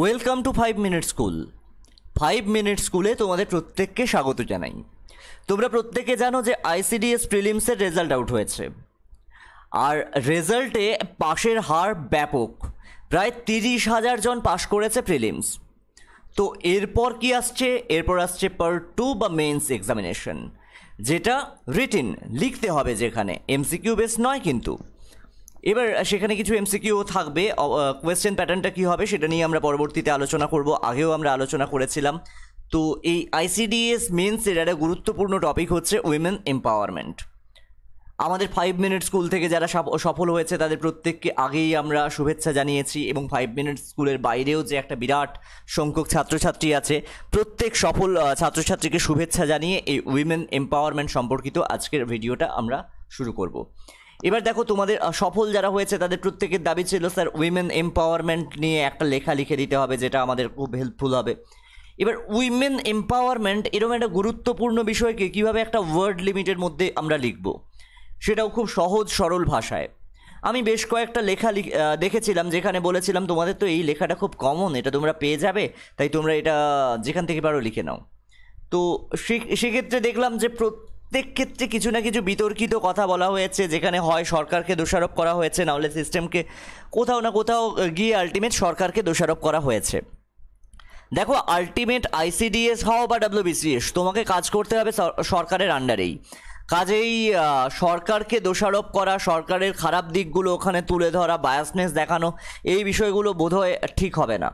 Welcome to five minute school five minute স্কুলে তোমাদের প্রত্যেককে স্বাগত জানাই তোমরা প্রত্যেকে জানো যে আইসিডিএস প্রিলিমসের রেজাল্ট আউট হয়েছে আর রেজাল্টে পাশের হার ব্যাপক প্রায় তিরিশ হাজার জন পাশ করেছে প্রিলিমস তো এরপর কি আসছে এরপর আসছে পার টু বা মেন্স এক্সামিনেশন যেটা রিটিন লিখতে হবে যেখানে এমসিকিউ বেস নয় কিন্তু এবার সেখানে কিছু এমসিকিউ থাকবে কোয়েশ্চেন প্যাটার্নটা কী হবে সেটা নিয়ে আমরা পরবর্তীতে আলোচনা করব আগেও আমরা আলোচনা করেছিলাম তো এই আইসিডিএস মেন্স এর একটা গুরুত্বপূর্ণ টপিক হচ্ছে উইমেন এম্পাওয়ারমেন্ট আমাদের ফাইভ মিনিট স্কুল থেকে যারা সফল হয়েছে তাদের প্রত্যেককে আগেই আমরা শুভেচ্ছা জানিয়েছি এবং ফাইভ মিনিট স্কুলের বাইরেও যে একটা বিরাট সংখ্যক ছাত্রছাত্রী আছে প্রত্যেক সফল ছাত্রছাত্রীকে শুভেচ্ছা জানিয়ে এই উইমেন এম্পাওয়ারমেন্ট সম্পর্কিত আজকের ভিডিওটা আমরা শুরু করব এবার দেখো তোমাদের সফল যারা হয়েছে তাদের প্রত্যেকের দাবি ছিল স্যার উইমেন এম্পাওয়ারমেন্ট নিয়ে একটা লেখা লিখে দিতে হবে যেটা আমাদের খুব হেল্পফুল হবে এবার উইমেন এম্পাওয়ারমেন্ট এরকম একটা গুরুত্বপূর্ণ বিষয়কে কীভাবে একটা ওয়ার্ড লিমিটের মধ্যে আমরা লিখব সেটাও খুব সহজ সরল ভাষায় আমি বেশ কয়েকটা লেখা দেখেছিলাম যেখানে বলেছিলাম তোমাদের তো এই লেখাটা খুব কমন এটা তোমরা পেয়ে যাবে তাই তোমরা এটা যেখান থেকে পারো লিখে নাও তো সেক্ষেত্রে দেখলাম যে প্রত্যেক ক্ষেত্রে কিছু না কিছু বিতর্কিত কথা বলা হয়েছে যেখানে হয় সরকারকে দোষারোপ করা হয়েছে নাহলে সিস্টেমকে কোথাও না কোথাও গিয়ে আলটিমেট সরকারকে দোষারোপ করা হয়েছে দেখো আলটিমেট আইসিডিএস হও বা ডাব্লিউবিসিএস তোমাকে কাজ করতে হবে সরকারের আন্ডারেই কাজেই সরকারকে দোষারোপ করা সরকারের খারাপ দিকগুলো ওখানে তুলে ধরা বায়াসনেস দেখানো এই বিষয়গুলো বোধহয় ঠিক হবে না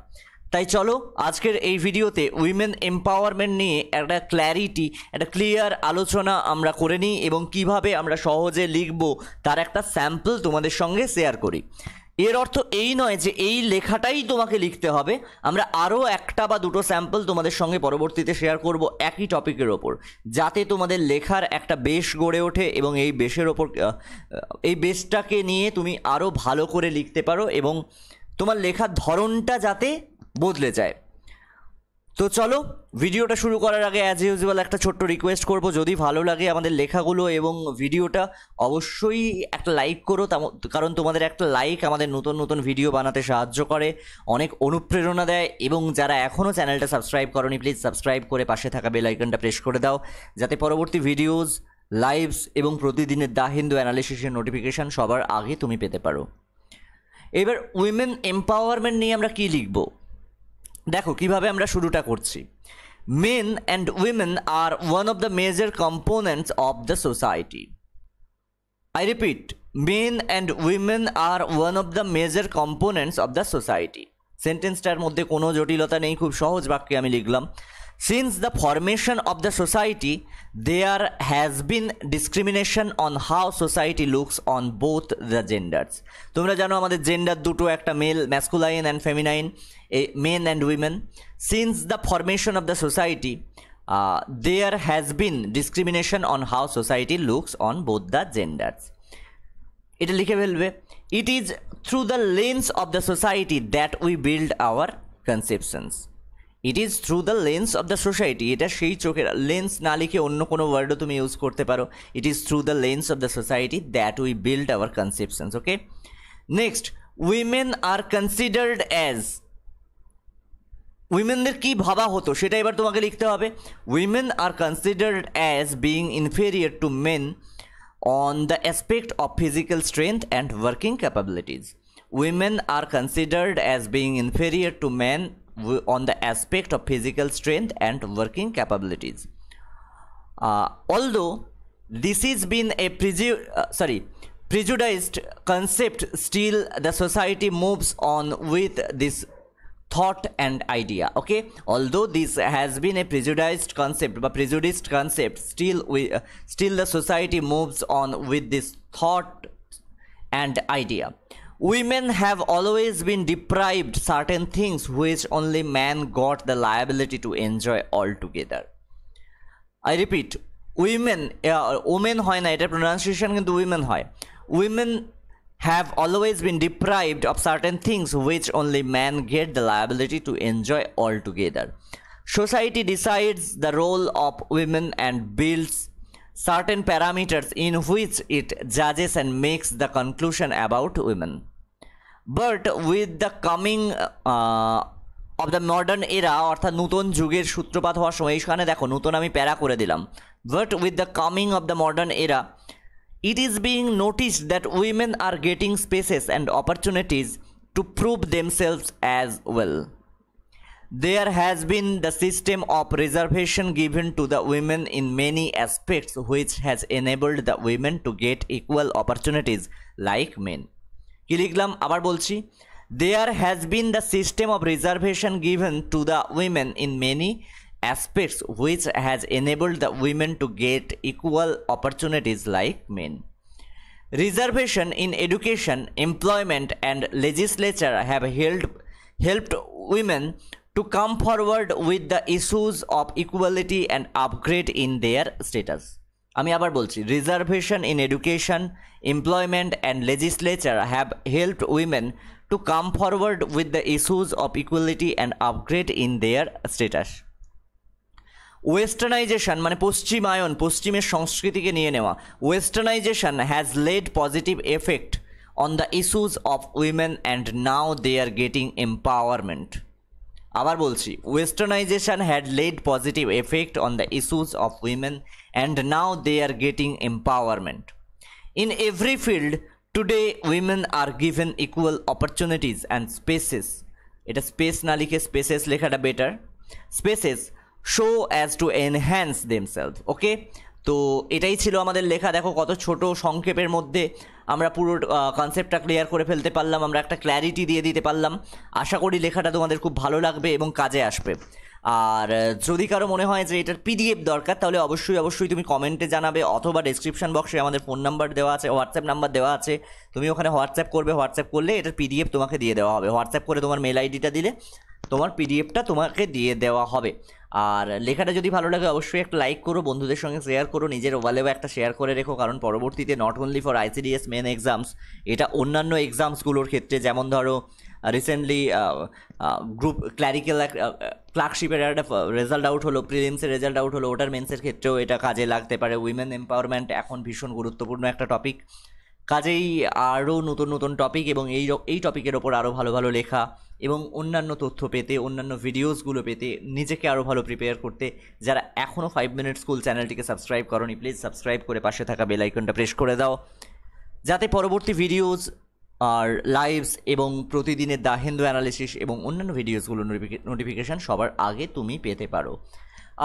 তাই চলো আজকের এই ভিডিওতে উইমেন এম্পাওয়ারমেন্ট নিয়ে একটা ক্ল্যারিটি একটা ক্লিয়ার আলোচনা আমরা করে নিই এবং কিভাবে আমরা সহজে লিখব তার একটা স্যাম্পল তোমাদের সঙ্গে শেয়ার করি এর অর্থ এই নয় যে এই লেখাটাই তোমাকে লিখতে হবে আমরা আরও একটা বা দুটো স্যাম্পল তোমাদের সঙ্গে পরবর্তীতে শেয়ার করব একই টপিকের ওপর যাতে তোমাদের লেখার একটা বেশ গড়ে ওঠে এবং এই বেশের ওপর এই বেশটাকে নিয়ে তুমি আরও ভালো করে লিখতে পারো এবং তোমার লেখার ধরনটা যাতে বদলে যায় তো চলো ভিডিওটা শুরু করার আগে অ্যাজ ইউজুয়াল একটা ছোট্ট রিকোয়েস্ট করব যদি ভালো লাগে আমাদের লেখাগুলো এবং ভিডিওটা অবশ্যই একটা লাইক করো কারণ তোমাদের একটা লাইক আমাদের নতুন নতুন ভিডিও বানাতে সাহায্য করে অনেক অনুপ্রেরণা দেয় এবং যারা এখনও চ্যানেলটা সাবস্ক্রাইব করনি প্লিজ সাবস্ক্রাইব করে পাশে থাকা বেল আইকনটা প্রেস করে দাও যাতে পরবর্তী ভিডিওস লাইভস এবং প্রতিদিনের দা হিন্দু অ্যানালিসিসের নোটিফিকেশান সবার আগে তুমি পেতে পারো এবার উইমেন এম্পাওয়ারমেন্ট নিয়ে আমরা কী লিখবো দেখো কিভাবে আমরা শুরুটা করছি men and women are one of the major components of the society I repeat men and women are one of the major components of the society সেন্টেন্সটার মধ্যে কোনো জটিলতা নেই খুব সহজ বাক্যে আমি লিখলাম Since the formation of the society there has been discrimination on how society looks on both the genders তোমরা জানো আমাদের জেন্ডার দুটো একটা মেল ম্যাসকুলাইন অ্যান্ড ফেমিনাইন এ men and women since the formation of the society there has been discrimination on how society looks on both the genders এটা লিখে ফেলবে it is through the lens of the society that we build our conceptions it is through the lens of the society এটা সেই চোখের lens না লিখে অন্য কোনো ওয়ার্ডও তুমি ইউজ করতে পারো it is through the lens of the society that we build our conceptions okay next women are considered as উইমেনদের কি ভাবা হতো সেটা এবার তোমাকে লিখতে হবে women are considered as being inferior to men on the aspect of physical strength and working capabilities women are considered as being inferior to men on the aspect of physical strength and working capabilities. Uh, although this has been a preju uh, sorry prejudiced concept, still the society moves on with this thought and idea okay although this has been a prejudiced concept but prejudiced concept still we uh, still the society moves on with this thought and idea Women have always been deprived certain things which only men got the liability to enjoy altogether. I repeat, women, women হয় না pronunciation কিন্তু women হয়. Women have always been deprived of certain things which only men get the liability to enjoy altogether. Society decides the role of women and builds certain parameters in which it judges and makes the conclusion about women. But with the coming uh, of the modern era অর্থাৎ নতুন যুগের সূত্রপাত হওয়ার সময় এইখানে দেখো নতুন আমি প্যারা করে দিলাম but with the coming of the modern era it is being notice that women are getting spaces and opportunities to prove themselves as well there has been the system of reservation given to the women in many aspects which has enabled the women to get equal opportunities like men kiliglam abar bolchi there has been the system of reservation given to the women in many aspects which has enabled the women to get equal opportunities like men reservation in education employment and legislature have helped women to come forward with the issues of equality and upgrade in their status আমি আবার বলছি reservation in education employment and legislature have helped women to come forward with the issues of equality and upgrade in their status westernisation মানে পশ্চিমায়ন পশ্চিমের সংস্কৃতিকে নিয়ে নেওয়া westernisation has led positive effect on the issues of women and now they are getting empowerment আবার বলছি westernisation had lead positive effect on the issues of women and now they are getting empowerment in every field today women are given equal opportunities and spaces এটা space না লিখে spaces লেখাটা better spaces so as to enhance themself okay তো এটাই ছিল আমাদের লেখা দেখো কত ছোট সংক্ষেপের মধ্যে আমরা পুরো কনসেপ্টটা ক্লিয়ার করে ফেলতে পারলাম আমরা একটা ক্ল্যারিটি দিয়ে দিতে পারলাম আশা করি লেখাটা তোমাদের খুব ভালো লাগবে এবং কাজে আসবে আর যদি কারো মনে হয় যে এটার পিডিএফ দরকার তাহলে অবশ্যই অবশ্যই তুমি কমেন্টে জানাবে অথবা ডিসক্রিপশন বক্সে আমাদের ফোন নাম্বার দেওয়া আছে হোয়াটসঅ্যাপ নাম্বার দেওয়া আছে তুমি ওখানে হোয়াটসঅ্যাপ করবে হোয়াটসঅ্যাপ করলে এটার পিডিএফ তোমাকে দিয়ে দেওয়া হবে হোয়াটসঅ্যাপ করে তোমার মেল আইডিটা দিলে তোমার পিডিএফটা তোমাকে দিয়ে দেওয়া হবে আর লেখাটা যদি ভালো লাগে অবশ্যই একটা লাইক করো বন্ধুদের সঙ্গে শেয়ার করো নিজের ওভালেও একটা শেয়ার করে রেখো কারণ পরবর্তীতে not only for ICDS main exams এটা অন্যান্য এক্সামসগুলোর ক্ষেত্রে যেমন ধরো রিসেন্টলি গ্রুপ ক্ল্যারিক্যাল ক্লার্কশিপের একটা রেজাল্ট আউট হলো প্রিলিমসের রেজাল্ট আউট হলো ওটার মেন্সের ক্ষেত্রেও এটা কাজে লাগতে পারে উইমেন এম্পাওয়ারমেন্ট এখন ভীষণ গুরুত্বপূর্ণ একটা টপিক কাজেই আরও নতুন নতুন টপিক এবং এই এই টপিকের ওপর আরও ভালো ভালো লেখা এবং অন্যান্য তথ্য পেতে অন্যান্য ভিডিওসগুলো পেতে নিজেকে আরও ভালো প্রিপেয়ার করতে যারা এখনও ফাইভ মিনিট স্কুল চ্যানেলটিকে সাবস্ক্রাইব করনি প্লিজ সাবস্ক্রাইব করে পাশে থাকা বেলাইকনটা প্রেস করে দাও যাতে পরবর্তী ভিডিওস আর লাইভস এবং প্রতিদিনের দা হিন্দু অ্যানালিসিস এবং অন্যান্য ভিডিওসগুলো নোটিফিকেশান সবার আগে তুমি পেতে পারো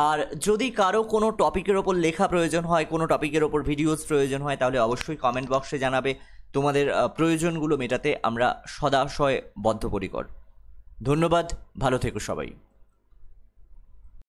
আর যদি কারো কোনো টপিকের ওপর লেখা প্রয়োজন হয় কোনো টপিকের ওপর ভিডিওস প্রয়োজন হয় তাহলে অবশ্যই কমেন্ট বক্সে জানাবে তোমাদের প্রয়োজনগুলো মেটাতে আমরা সদাশয় বদ্ধপরিকর ধন্যবাদ ভালো থেকো সবাই